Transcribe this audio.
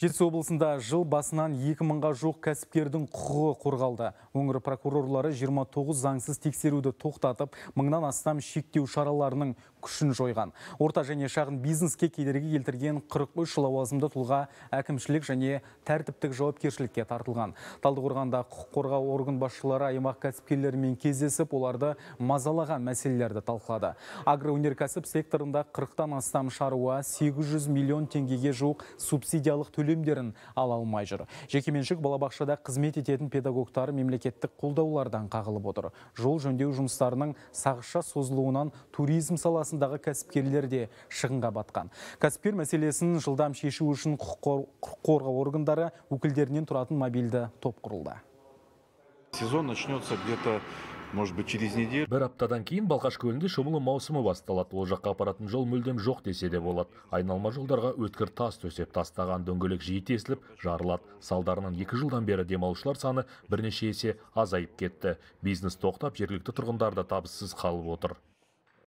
жетісу облысында жыл басынан 2000-ға жоқ кәсіпкердің құқығы қорғалды өңір прокурорлары 29 заңсыз тексеруді тоқтатып мыңнан астам шектеу шараларының күшін жойған орта және шағын бизнеске кедергі келтірген 43 лауазымды тұлға әкімшілік және тәртіптік жауапкершілікке тартылған талдықорғанда құқық қорғау орган басшылары аймақ кәсіпкерлерімен кездесіп оларды мазалаған мәселелерді талқылады агроөнеркәсіп секторында 40-тан астам шаруа 800 миллион теңгеге жоқ субсидиялық төлем төлемдерін ала алмай жүр жекеменшік балабақшада қызмет ететін педагогтар мемлекеттік қолдаулардан қағылып отыр жол жөндеу жұмыстарының сағызша созылуынан туризм саласындағы кәсіпкерлер де шығынға батқан кәсіпкер мәселесін жылдам шешу үшін құқық қорғау органдары өкілдерінен тұратын мобильді топ құрылды сезон начнется где-то может быть через неделю бір аптадан кейін балқаш көлінде шомылу маусымы басталады ол жаққа апаратын жол мүлдем жоқ десе де болады айналма жолдарға өткір тас төсеп тастаған дөңгелек жиі тесіліп жарылады салдарынан екі жылдан бері демалушылар саны бірнеше есе азайып кетті бизнес тоқтап жергілікті тұрғындар да табыссыз қалып отыр